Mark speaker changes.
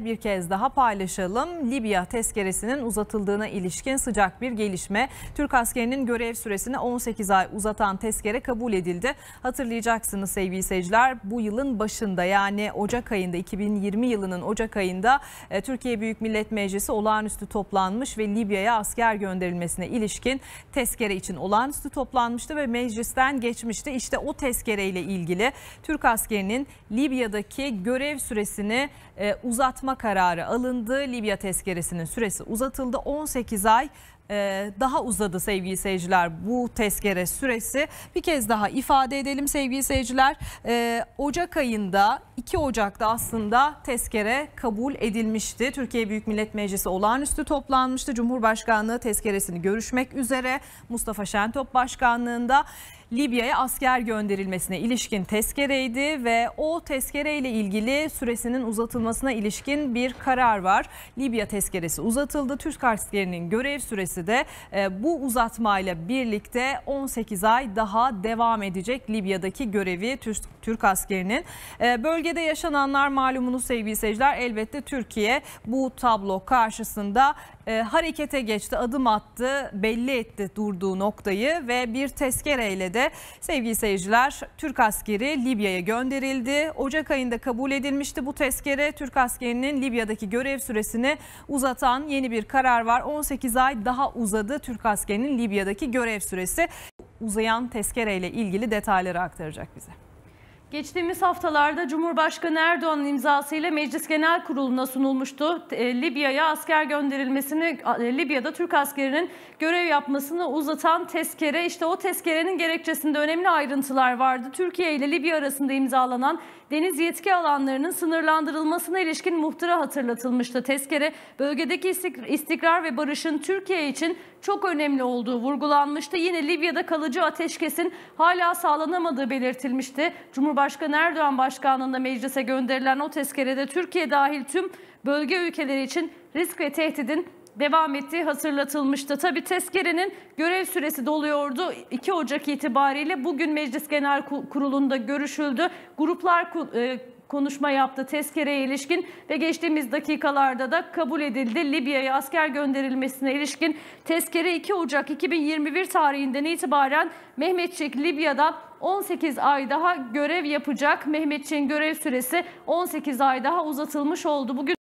Speaker 1: Bir kez daha paylaşalım. Libya tezkeresinin uzatıldığına ilişkin sıcak bir gelişme. Türk askerinin görev süresini 18 ay uzatan tezkere kabul edildi. Hatırlayacaksınız sevgili seyirciler bu yılın başında yani Ocak ayında 2020 yılının Ocak ayında e, Türkiye Büyük Millet Meclisi olağanüstü toplanmış ve Libya'ya asker gönderilmesine ilişkin tezkere için olağanüstü toplanmıştı ve meclisten geçmişti. İşte o tezkereyle ilgili Türk askerinin Libya'daki görev süresini e, uzat kapatma kararı alındı. Libya tezkeresinin süresi uzatıldı. 18 ay e, daha uzadı sevgili seyirciler bu tezkere süresi. Bir kez daha ifade edelim sevgili seyirciler. E, Ocak ayında 2 Ocak'ta aslında tezkere kabul edilmişti. Türkiye Büyük Millet Meclisi olağanüstü toplanmıştı. Cumhurbaşkanlığı tezkeresini görüşmek üzere Mustafa Şentop Başkanlığında. Libya'ya asker gönderilmesine ilişkin tezkereydi ve o tezkereyle ilgili süresinin uzatılmasına ilişkin bir karar var. Libya tezkeresi uzatıldı. Türk askerinin görev süresi de e, bu uzatmayla birlikte 18 ay daha devam edecek Libya'daki görevi Türk askerinin. E, bölgede yaşananlar malumunuz sevgili seyirciler elbette Türkiye bu tablo karşısında e, harekete geçti, adım attı, belli etti durduğu noktayı ve bir tezkereyle de Türkiye'de. Sevgili seyirciler Türk askeri Libya'ya gönderildi. Ocak ayında kabul edilmişti bu tezkere. Türk askerinin Libya'daki görev süresini uzatan yeni bir karar var. 18 ay daha uzadı Türk askerinin Libya'daki görev süresi. Uzayan tezkereyle ilgili detayları aktaracak bize.
Speaker 2: Geçtiğimiz haftalarda Cumhurbaşkanı Erdoğan'ın imzasıyla Meclis Genel Kurulu'na sunulmuştu. E, Libya'ya asker gönderilmesini, e, Libya'da Türk askerinin görev yapmasını uzatan tezkere, işte o tezkerenin gerekçesinde önemli ayrıntılar vardı. Türkiye ile Libya arasında imzalanan deniz yetki alanlarının sınırlandırılmasına ilişkin muhtıra hatırlatılmıştı. Tezkere bölgedeki istikrar ve barışın Türkiye için çok önemli olduğu vurgulanmıştı. Yine Libya'da kalıcı ateşkesin hala sağlanamadığı belirtilmişti. Cumhurbaşkanı Cumhurbaşkanı Erdoğan başkanlığında meclise gönderilen o tezkerede Türkiye dahil tüm bölge ülkeleri için risk ve tehdidin devam ettiği hatırlatılmıştı. Tabi tezkerenin görev süresi doluyordu. 2 Ocak itibariyle bugün Meclis Genel Kurulu'nda görüşüldü. Gruplar e, konuşma yaptı tezkereye ilişkin ve geçtiğimiz dakikalarda da kabul edildi. Libya'ya asker gönderilmesine ilişkin tezkere 2 Ocak 2021 tarihinden itibaren Mehmetçik Libya'da 18 ay daha görev yapacak. Mehmetçik'in görev süresi 18 ay daha uzatılmış oldu. Bugün